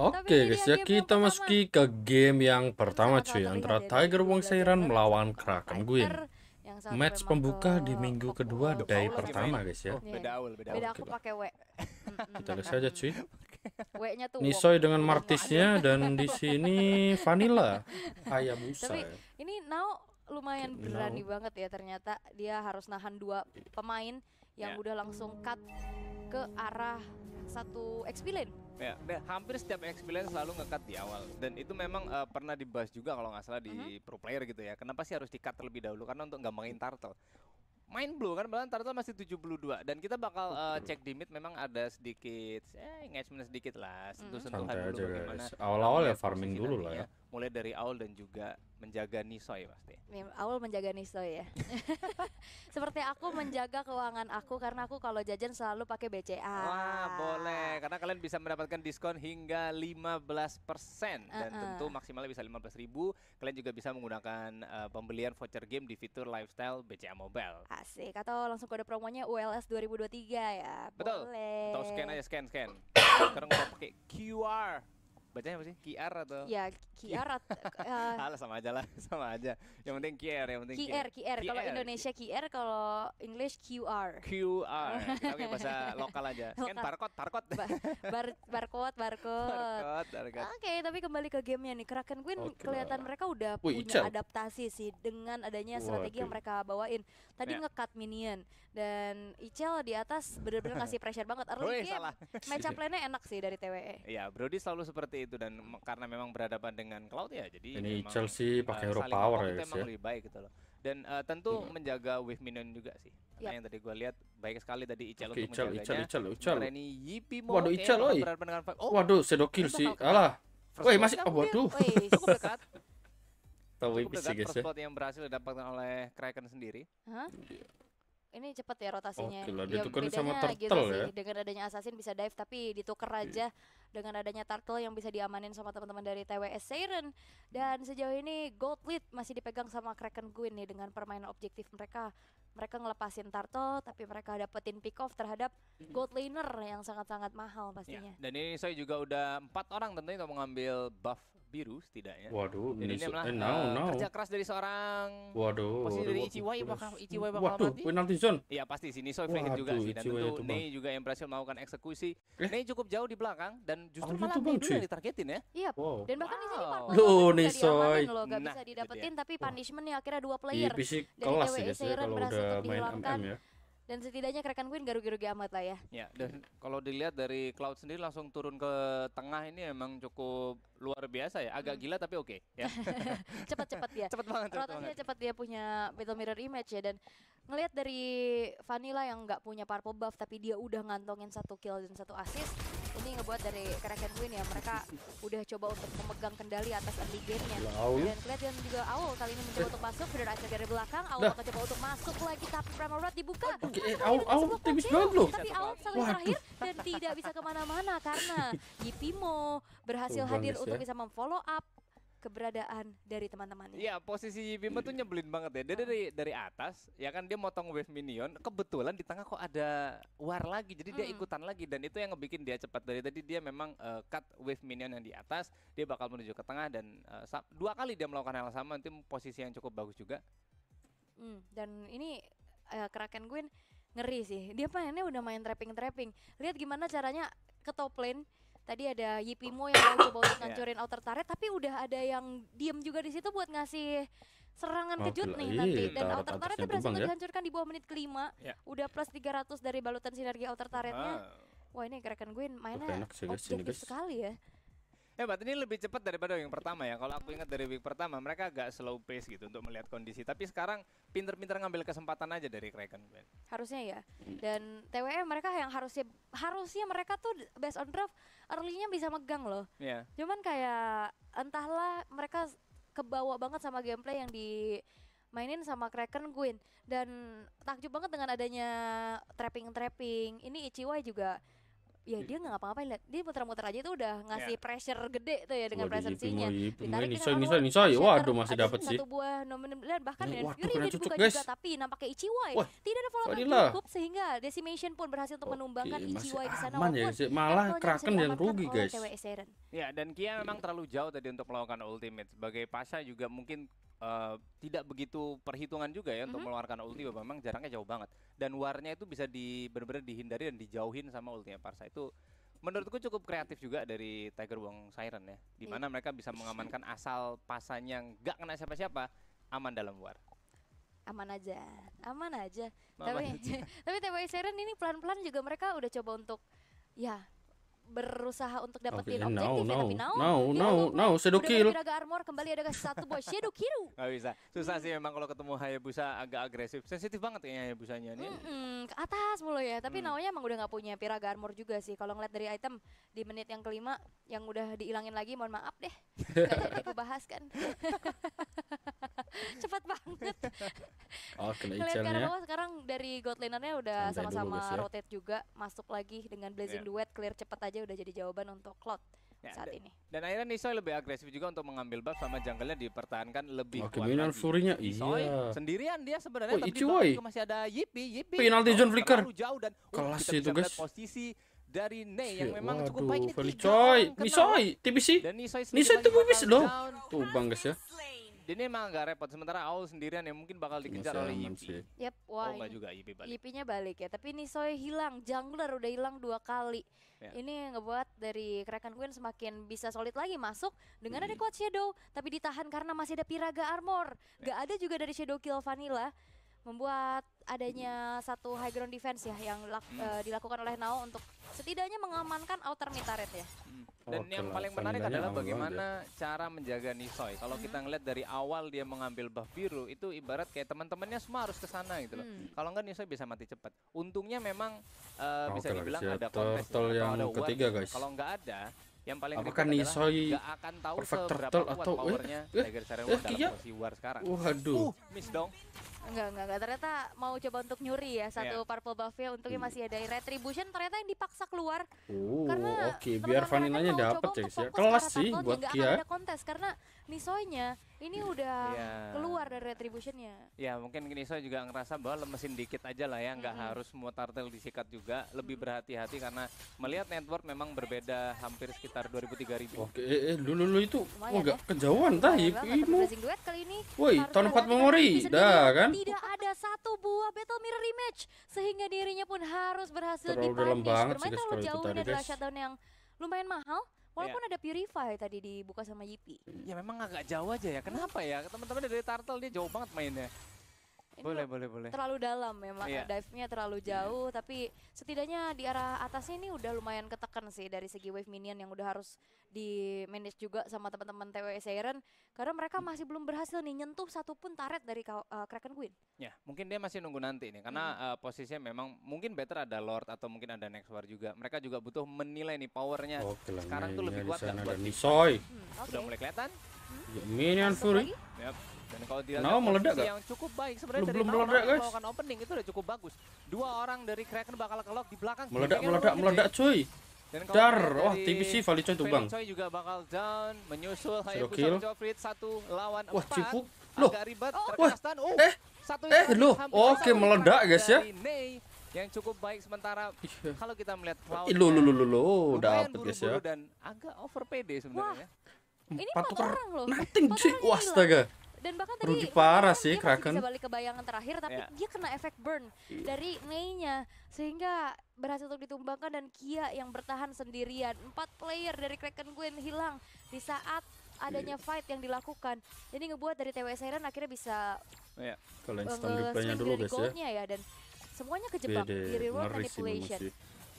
Oke guys ya kita masuki ke game yang pertama cuy antara Tiger Wong Sairan melawan Kraken Gwyn match pembuka di minggu kedua day pertama guys ya beda aku pakai W kita lihat saja cuy W-nya tuh Nisoy dengan Martisnya dan di sini Vanilla Hayabusa tapi ya. ini Nao lumayan berani banget ya ternyata dia harus nahan dua pemain yang ya. udah langsung cut ke arah satu XP lane Ya, deh hampir setiap experience selalu ngekat di awal dan itu memang uh, pernah dibahas juga kalau nggak salah di mm-hmm. pro player gitu ya. Kenapa sih harus di-cut terlebih dahulu? Karena untuk gampangin turtle. Main blue kan bahkan turtle masih 72 dan kita bakal uh, cek di mid memang ada sedikit eh engagement sedikit lah, sentuh-sentuhan mm dulu bagaimana. Awal-awal ya farming dulu lah ya mulai dari Aul dan juga menjaga Nisoy pasti. awal Aul menjaga Nisoy ya. Seperti aku menjaga keuangan aku karena aku kalau jajan selalu pakai BCA. Wah, boleh. Karena kalian bisa mendapatkan diskon hingga 15% dan uh -uh. tentu maksimalnya bisa ribu. Kalian juga bisa menggunakan uh, pembelian voucher game di fitur lifestyle BCA Mobile. Asik. Atau langsung kode promonya ULS 2023 ya. Betul. Boleh. Atau scan aja scan scan. Sekarang mau pakai QR bacanya apa sih? QR atau? Ya, QR. uh, Alah sama aja lah, sama aja. Yang penting QR, yang penting QR. QR, QR. Kalau Indonesia QR, kalau English QR. QR. oke pakai bahasa lokal aja. Kan barcode, barcode. Ba bar barcode, barcode. barcode, barcode. Oke, okay, tapi kembali ke gamenya nih. Kraken Queen okay. kelihatan mereka udah punya Wih, adaptasi sih dengan adanya strategi yang mereka bawain. Tadi ya. ngekat minion dan Icel di atas bener-bener kasih pressure banget. Early game, match up enak sih dari TWE. Iya, Brody selalu seperti itu dan karena memang berhadapan dengan cloud ya jadi ini Chelsea eh, pakai uh, hero power ya memang gitu ya. lebih baik gitu loh dan uh, tentu hmm. menjaga Wave Minion juga sih karena yep. yang tadi gue lihat baik sekali tadi Ical okay, untuk Ical, Ical, Ical, Ical. ini Yipi mau waduh Ical oi oh, waduh Sedokil sih alah woi masih oh, waduh cukup dekat cukup dekat first ya. yang berhasil didapatkan oleh Kraken sendiri ini cepet ya rotasinya. oh, gila, gitu ya, ditukar sama turtle gitu ya. Sih. Dengan adanya assassin bisa dive tapi ditukar iya. aja yeah. dengan adanya turtle yang bisa diamanin sama teman-teman dari TWS Siren dan sejauh ini gold lead masih dipegang sama Kraken Queen nih dengan permainan objektif mereka. Mereka ngelepasin turtle tapi mereka dapetin pick off terhadap gold laner yang sangat-sangat mahal pastinya. Yeah. Dan ini saya juga udah empat orang tentunya mau mengambil buff biru setidaknya. Waduh, Jadi ini adalah eh, no, uh, eh, no. kerja keras dari seorang Waduh. Posisi waduh, dari Ichiwai bakal Ichiwai bakal waduh, mati. penalti zone. Iya pasti sini Soy waduh, juga sih dan Ichiwai tentu Nei juga yang berhasil melakukan eksekusi. Eh? Nei cukup jauh di belakang dan justru oh, gitu, malah Nei dulu yang ditargetin ya. Iya. Wow. Dan bahkan wow. di sini parkour loh Nei Soy loh gak nah, bisa didapetin tapi punishment-nya akhirnya dua player. Iya, fisik kelas e sih ya kalau udah main MM ya dan setidaknya kerekan Queen gak rugi-rugi amat lah ya. Ya, dan kalau dilihat dari Cloud sendiri langsung turun ke tengah ini emang cukup luar biasa ya. Agak hmm. gila tapi oke okay, ya. Cepat-cepat dia. Cepat banget. Rotasinya cepat dia punya battle mirror image ya dan ngelihat dari Vanilla yang nggak punya purple buff tapi dia udah ngantongin satu kill dan satu assist ini ngebuat dari Kraken Win ya mereka udah coba untuk memegang kendali atas early game-nya ya. dan kelihatan juga Awo kali ini mencoba untuk masuk Fedor ada dari belakang Awo akan nah. coba untuk masuk lagi tapi Primal Rod dibuka okay, eh, Awo, tipis banget loh tapi Aul saling terakhir dan tidak bisa kemana-mana karena Yipimo berhasil hadir untuk ya. bisa memfollow up keberadaan dari teman-temannya. Iya, posisi Bima tuh nyebelin banget ya. Dia dari dari atas, ya kan dia motong wave minion, kebetulan di tengah kok ada war lagi. Jadi mm. dia ikutan lagi dan itu yang ngebikin dia cepat dari tadi dia memang uh, cut wave minion yang di atas, dia bakal menuju ke tengah dan uh, dua kali dia melakukan hal sama nanti posisi yang cukup bagus juga. Mm, dan ini uh, Kraken Gwyn ngeri sih. Dia mainnya udah main trapping-trapping. Lihat gimana caranya ke top lane tadi ada Yipimo yang mau coba untuk iya. ngancurin outer turret tapi udah ada yang diem juga di situ buat ngasih serangan oh, kejut nih nanti dan outer turret berhasil untuk ya? dihancurkan di bawah menit kelima yeah. udah plus 300 dari balutan sinergi outer turretnya wah ini gerakan gue mainnya objektif sekali ya Eh, but ini lebih cepat daripada yang pertama ya. Kalau aku ingat dari week pertama, mereka agak slow pace gitu untuk melihat kondisi. Tapi sekarang pinter-pinter ngambil kesempatan aja dari Kraken. Ben. Harusnya ya. Dan TWE mereka yang harusnya harusnya mereka tuh based on draft early-nya bisa megang loh. Yeah. Cuman kayak entahlah mereka kebawa banget sama gameplay yang di mainin sama Kraken Gwyn dan takjub banget dengan adanya trapping-trapping. Ini Ichiwai juga ya iya. dia nggak apa-apa lihat dia muter-muter aja itu udah ngasih yeah. pressure gede tuh ya dengan presensinya ditarik nisai nisai ya waduh masih dapat sih satu buah nomen lihat bahkan ya Fury dia dibuka guys. juga tapi nampaknya Ichiwai Wah, tidak ada follow up cukup sehingga Decimation pun berhasil untuk menumbangkan Ichiwai di sana aman ya, malah Kraken yang rugi guys ya dan Kia memang terlalu jauh tadi untuk melakukan ultimate sebagai Pasha juga mungkin uh, tidak begitu perhitungan juga ya mm -hmm. untuk mhm. mengeluarkan ulti memang jaraknya jauh banget dan warnya itu bisa di benar-benar dihindari dan dijauhin sama ultinya Parsa itu menurutku cukup kreatif juga dari Tiger Wong Siren ya dimana yeah. mereka bisa mengamankan asal yang gak kena siapa-siapa aman dalam war aman aja aman aja aman tapi aja. tapi tiger Siren ini pelan-pelan juga mereka udah coba untuk ya berusaha untuk dapetin okay, objektif no, ya, no, tapi no no ya no no, no sedokil udah agak armor kembali ada ke satu bos shadokiru nggak bisa susah hmm. sih memang kalau ketemu hayabusa agak agresif sensitif banget kayaknya hayabusanya ini mm hmm ke atas mulu ya tapi mm. naunya emang udah nggak punya piraga armor juga sih kalau ngeliat dari item di menit yang kelima yang udah diilangin lagi mohon maaf deh gak jadi bahas kan cepat banget oh kena ngeliat karena ya. sekarang dari god udah sama-sama ya. rotate juga masuk lagi dengan blazing yeah. duet clear cepet aja aja udah jadi jawaban untuk Cloud ya, saat ini. Dan akhirnya Nisoy lebih agresif juga untuk mengambil bab sama jungle-nya dipertahankan lebih Oke, kuat. lagi. furinya Nisoy iya. sendirian dia sebenarnya oh, tapi itu masih ada Yipi Yipi. Penalty zone oh, John Flicker. Jauh dan oh, kelas itu guys. Posisi dari Ney yang memang waduh, cukup baik ini. Nisoy, Nisoy, TBC. Dan Nisoy, Nisoy itu loh. Tuh bang guys ya. Ini emang gak repot sementara Aul sendirian yang mungkin bakal dikejar iya oleh Yipi. Yep, wah. Oh, juga Yipi balik. Yipinya balik ya, tapi ini Soy hilang, jungler udah hilang dua kali. Yeah. Ini ngebuat dari Kraken Queen semakin bisa solid lagi masuk dengan hmm. ada kuat Shadow, tapi ditahan karena masih ada Piraga Armor. Yeah. Gak ya. ada juga dari Shadow Kill Vanilla membuat adanya satu high ground defense ya yang lak, hmm. uh, dilakukan oleh Nao untuk setidaknya mengamankan outer mid ya. Hmm. Dan oh, yang paling menarik adalah bagaimana dia. Ya. cara menjaga Nisoy. Kalau hmm. kita ngeliat dari awal dia mengambil buff biru itu ibarat kayak teman-temannya semua harus ke sana gitu loh. Hmm. Kalau enggak Nisoy bisa mati cepat. Untungnya memang uh, bisa dibilang ada kontes yang ada ketiga guys. Kalau enggak ada yang paling Apakah Nisoy akan tahu perfect turtle atau eh, eh, eh, eh iya. Waduh. Uh, miss dong. Enggak, enggak, enggak. Ternyata mau coba untuk nyuri ya satu yeah. purple buff-nya hmm. masih ada retribution ternyata yang dipaksa keluar. Oh, oke, okay. biar Vaninanya dapet ya. Kelas sih buat dia. Ada kontes karena Nisoynya ini udah yeah. keluar dari retributionnya. Ya yeah, mungkin Nisoy juga ngerasa bahwa lemesin dikit aja lah ya, nggak mm -hmm. harus semua tartel disikat juga, lebih mm -hmm. berhati-hati karena melihat network memang berbeda hampir sekitar 2000-3000. Oke, eh, eh dulu lu itu, oh, nggak ya. kejauhan dah ibu. Woi, 4 memori, dah kan? Tidak ada satu buah battle mirror rematch sehingga dirinya pun harus berhasil Terlalu dipanis. Bermain terlalu jauh dan adalah shutdown yang lumayan mahal Walaupun yeah. ada Purify tadi dibuka sama Yipi. Ya memang agak jauh aja ya. Kenapa ya? Teman-teman dari Turtle dia jauh banget mainnya. Ini boleh, boleh, boleh. Terlalu dalam memang ya, yeah. dive-nya terlalu iya. jauh, yeah. tapi setidaknya di arah atas ini udah lumayan ketekan sih dari segi wave minion yang udah harus di manage juga sama teman-teman TWS Siren karena mereka iya. masih belum berhasil nih nyentuh satu pun taret dari uh, Kraken Queen. Ya, mungkin dia masih nunggu nanti nih karena hmm. uh, posisinya memang mungkin better ada Lord atau mungkin ada Next War juga. Mereka juga butuh menilai nih powernya. Oh, Sekarang tuh lebih kuat dan buat soy Hmm, okay. Udah mulai kelihatan? Hmm? Ya, minion Fury. Yep. Dan kalau dia no, meledak yang cukup baik sebenarnya dari belum meledak guys. melakukan opening itu udah cukup bagus. Dua orang dari Kraken bakal kelok di belakang. Meledak meledak gitu meledak cuy. Dan Dar, wah TBC Vali Choi tuh bang. Choi juga bakal down, menyusul Hayabusa Jofrit satu lawan wah, empat. Wah Cipu, loh, agak ribet, oh, wah, oh, eh, satu eh, loh, oke okay, meledak guys ya. Ney yang cukup baik sementara yeah. kalau kita melihat Cloud lo lo lo lo lo dapat guys ya dan agak over PD sebenarnya Wah, ini empat orang loh sih astaga dan bahkan tadi rugi parah sih Kraken. Bisa balik ke bayangan terakhir tapi yeah. dia kena efek burn yeah. dari Mei-nya sehingga berhasil untuk ditumbangkan dan Kia yang bertahan sendirian. Empat player dari Kraken Gwen hilang di saat adanya yeah. fight yang dilakukan. Jadi ngebuat dari TWS Iron akhirnya bisa yeah. Kalian stand dulu guys ya. ya dan semuanya kejebak di reward manipulation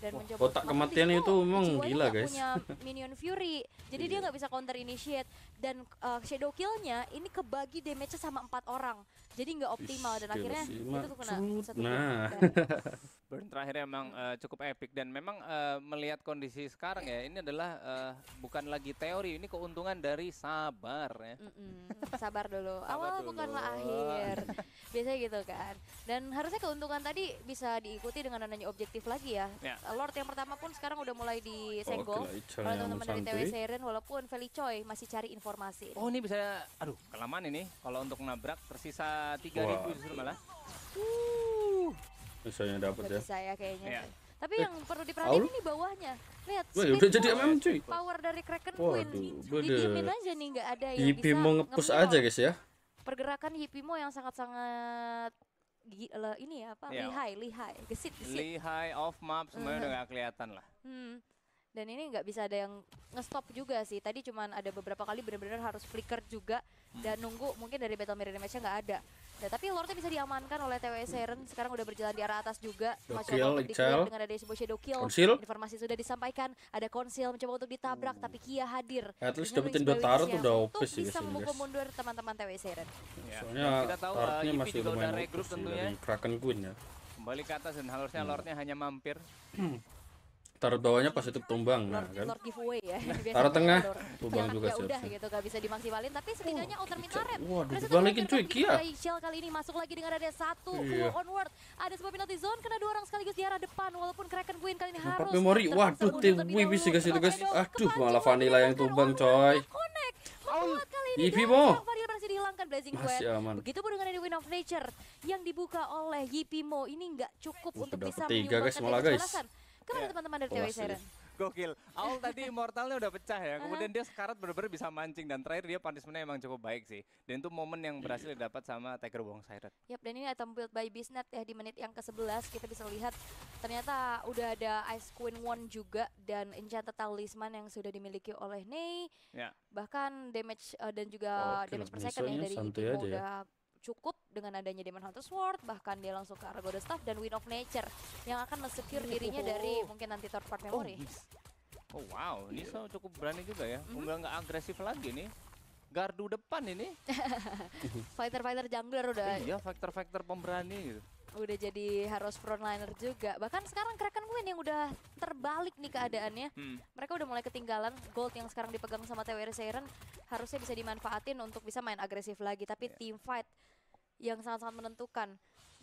dan Wah, mencoba otak kematian itu, itu memang gila guys punya minion fury jadi dia iya. nggak bisa counter initiate dan uh, shadow killnya ini kebagi damage sama empat orang jadi nggak optimal dan akhirnya itu tuh kena satu nah burn terakhir emang uh, eh, cukup epic dan memang uh, melihat kondisi sekarang ya ini adalah uh, bukan lagi teori ini keuntungan dari sabar ya mm -mm, sabar dulu sabar awal bukanlah akhir biasanya gitu kan dan harusnya keuntungan tadi bisa diikuti dengan adanya objektif lagi ya yeah. Lord yang pertama pun sekarang udah mulai disenggol oleh teman-teman dari TW Seren walaupun Felicoy masih cari informasi oh ini bisa aduh kelamaan ini kalau untuk nabrak tersisa tiga ribu justru malah. Uh. Misalnya dapat ya. Saya kayaknya. Iya. Tapi yang perlu diperhatiin ini bawahnya. Lihat, Wah, udah jadi MM cuy. Power dari Kraken Queen. Didiemin aja nih nggak ada yang Yipi bisa. mau ngepus aja guys ya. Pergerakan mau yang sangat-sangat ini ya apa? Yeah. Lihai, lihai, gesit, gesit. Lihai off map semuanya uh -huh. udah gak kelihatan lah. Hmm dan ini nggak bisa ada yang ngestop juga sih tadi cuman ada beberapa kali benar-benar harus flicker juga hmm. dan nunggu mungkin dari battle mirror match-nya nggak ada nah, tapi Lordnya bisa diamankan oleh TWS Seren sekarang udah berjalan di arah atas juga mencoba dengan ada sebuah shadow kill konsil. informasi sudah disampaikan ada konsil mencoba untuk ditabrak hmm. tapi Kia hadir at least dapetin dua tuh udah OP sih bisa memukul mundur teman-teman TWS Seren ya. soalnya tarotnya uh, masih lumayan OP sih dari Kraken Queen ya kembali ke atas dan harusnya hmm. Lordnya hanya mampir taruh bawahnya pas itu tumbang nah kan Lord giveaway ya taruh tengah tumbang ya, juga ya sih udah gitu gak bisa dimaksimalin tapi setidaknya oh, Outer Mintaret waduh dibalikin cuy Kia Rachel kali ini masuk lagi dengan ada satu iya. onward ada sebuah penalty zone kena dua orang sekaligus di arah depan walaupun Kraken Queen kali ini harus memori waduh tim Wii bisa gak sih guys aduh malah Vanilla yang tumbang coy Yipi Mo Blazing Masih Gwen. Aman. Begitu pun dengan ada Win of Nature yang dibuka oleh Yipi Mo ini nggak cukup Udah untuk bisa tiga guys malah guys. Kecelasan. Kan teman teman-teman dari TW Seren? Gokil. awal tadi immortalnya udah pecah ya. Kemudian dia sekarat bener-bener bisa mancing dan terakhir dia punishmentnya emang cukup baik sih. Dan itu momen yang berhasil didapat sama Tiger Wong Siren. Yap, dan ini item build by Bisnet ya di menit yang ke-11 kita bisa lihat ternyata udah ada Ice Queen One juga dan Enchanted Talisman yang sudah dimiliki oleh Nei. Ya. Bahkan damage uh, dan juga oh, damage per second yang dari itu udah ya. cukup dengan adanya Demon Hunter Sword bahkan dia langsung ke The Staff dan Win of Nature yang akan mensecure iya, dirinya oh. dari mungkin nanti third part oh, memory. Oh, oh wow, iya. so cukup berani juga ya. Mm -hmm. Enggak nggak agresif lagi nih. Gardu depan ini. Fighter-fighter jungler udah. Iya, fighter-fighter pemberani gitu udah jadi harus frontliner juga. Bahkan sekarang Kraken Queen yang udah terbalik nih keadaannya. Hmm. Mereka udah mulai ketinggalan gold yang sekarang dipegang sama TWR Siren harusnya bisa dimanfaatin untuk bisa main agresif lagi. Tapi yeah. team fight yang sangat-sangat menentukan.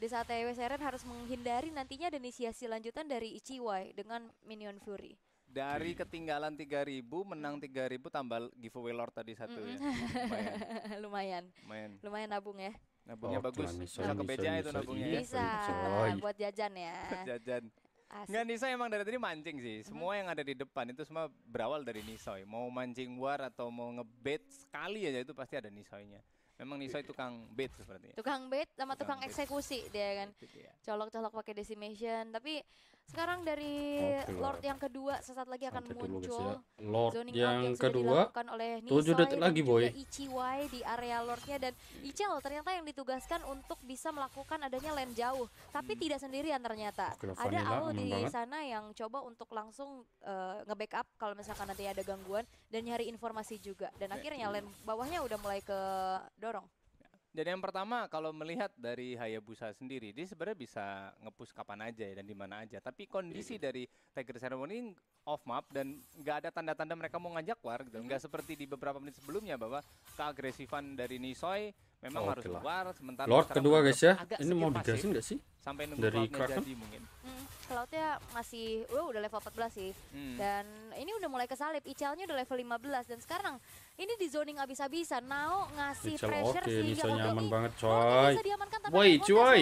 Desa TW Seren harus menghindari nantinya ada inisiasi lanjutan dari Ichiwai dengan Minion Fury. Dari ketinggalan 3000 menang 3000 tambah giveaway Lord tadi satu mm. ya. Lumayan. Lumayan. Lumayan. nabung ya. Nabungnya oh, bagus. Bisa ke itu nabungnya. Ya. Bisa buat jajan ya. buat jajan. Nggak Nisa emang dari tadi mancing sih. Semua -hmm. yang ada di depan itu semua berawal dari Nisoy. Mau mancing war atau mau ngebet sekali aja itu pasti ada Nisoynya. Memang Nisa itu tukang beat sepertinya. Tukang beat sama tukang, tukang eksekusi dia kan. Colok-colok pakai decimation tapi sekarang dari okay, Lord yang kedua sesaat lagi akan Sampai muncul. Ya. Lord yang, yang kedua Oleh oleh 7 detik lagi boy. Ichiwai di area Lordnya dan Ichel ternyata yang ditugaskan untuk bisa melakukan adanya lane jauh, tapi hmm. tidak sendirian ternyata. Okay, ada Ao di banget. sana yang coba untuk langsung uh, nge-backup kalau misalkan nanti ada gangguan dan nyari informasi juga. Dan akhirnya lane bawahnya udah mulai ke dorong. Jadi yang pertama kalau melihat dari Hayabusa sendiri, dia sebenarnya bisa ngepus kapan aja ya dan di mana aja. Tapi kondisi yeah. Iya. dari Tiger Ceremony off map dan nggak ada tanda-tanda mereka mau ngajak war gitu. Nggak iya. seperti di beberapa menit sebelumnya bahwa keagresifan dari Nisoy memang oh, harus okay keluar. Sementara Lord kedua guys ya, ini mau digasin nggak sih? sampai nunggu Dari cloudnya Kraken? jadi mungkin. Hmm, cloudnya masih, wow, oh, udah level 14 sih. Hmm. Dan ini udah mulai kesalip, icl udah level 15 dan sekarang ini di zoning abis-abisan. Nao ngasih ICL pressure okay, sih bisa nyaman ini, banget coy. Woi, coy.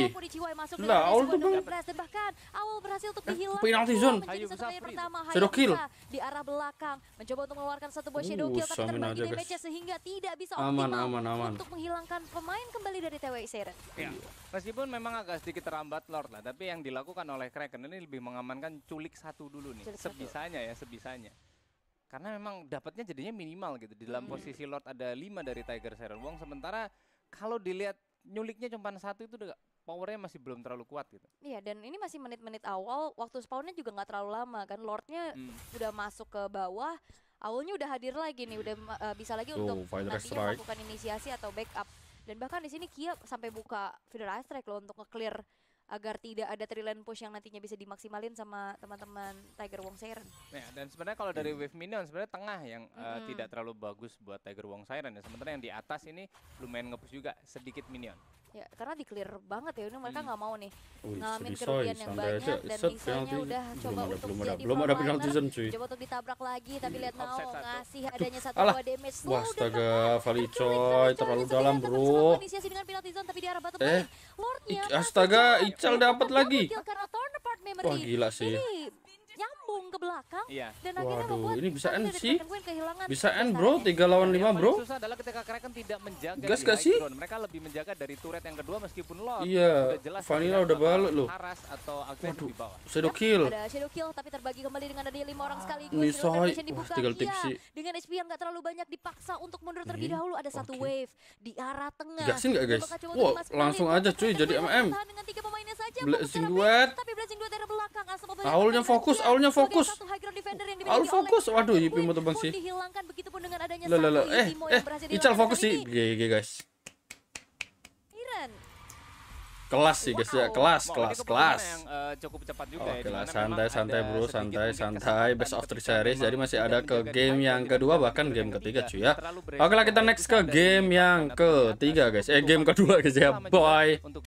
lah, awal tuh bang. Dan bahkan awal berhasil untuk dihilang Penalti zone. Hayu pertama Shadow kill. Di arah belakang mencoba untuk mengeluarkan satu buah uh, shadow kill tapi terbagi damage sehingga tidak bisa optimal aman, aman, aman. untuk menghilangkan pemain kembali dari TWI Seren. Ya. Iya. Meskipun memang agak sedikit terlambat Lord lah, tapi yang dilakukan oleh Kraken ini lebih mengamankan culik satu dulu nih, culik sebisanya satu. ya, sebisanya. Karena memang dapatnya jadinya minimal gitu. Di dalam hmm. posisi Lord ada lima dari Tiger Siren Wong, sementara kalau dilihat nyuliknya cuma satu itu udah powernya masih belum terlalu kuat gitu. Iya dan ini masih menit-menit awal waktu spawnnya juga nggak terlalu lama kan Lordnya hmm. udah masuk ke bawah Awalnya udah hadir lagi nih udah uh, bisa lagi oh, untuk nantinya melakukan inisiasi atau backup dan bahkan di sini Kia sampai buka federal track loh untuk nge-clear agar tidak ada trilane push yang nantinya bisa dimaksimalin sama teman-teman Tiger Wong Siren. Nah, dan sebenarnya kalau dari hmm. Wave Minion sebenarnya tengah yang mm. uh, tidak terlalu bagus buat Tiger Wong Siren ya. Sementara yang di atas ini lumayan ngepush juga sedikit Minion ya karena di clear banget ya ini mereka hmm. nggak mau nih Ui, ngalamin kerugian yang banyak aja. dan misalnya udah coba belum untuk ada, jadi belum ada penalti zone cuy coba untuk ditabrak lagi tapi iya, lihat mau ngasih adanya satu dua damage Wah, astaga Vali coy terlalu dalam bro eh astaga Ical dapat lagi wah gila sih ke belakang iya. dan Waduh, akhirnya membuat ini bisa end sih. Bisa end bro, 3 lawan 5 iya, bro. Susah adalah ketika Kraken tidak menjaga Gas gak sih? Mereka lebih menjaga dari turret yang kedua meskipun lock. Iya. Udah jelas Vanilla kan udah balik loh. Haras atau Waduh, di bawah. Shadow kill. ya, Ada shadow kill tapi terbagi kembali dengan ada 5 orang ah. sekaligus. Nisai. Wah, tinggal tip iya, tipsi. Dengan HP yang gak terlalu banyak dipaksa untuk mundur terlebih dahulu ada satu wave di arah tengah. Gasin gak guys? Wah, langsung aja cuy jadi MM. Dengan Blessing duet. Ya? Aulnya fokus, aulnya fokus. Aul fokus. Waduh, Yipi mau terbang sih. Lalalala. Eh, eh, Ical fokus sih. GG guys. Kelas sih guys ya, kelas, kelas, kelas. Eh, Oke oh, ya, lah, santai, santai bro, santai, santai. Best of three series, jadi masih ada ke game yang kedua bahkan game ketiga cuy ya. Oke lah kita next ke game yang ketiga guys, ya. eh game kedua guys ya, boy.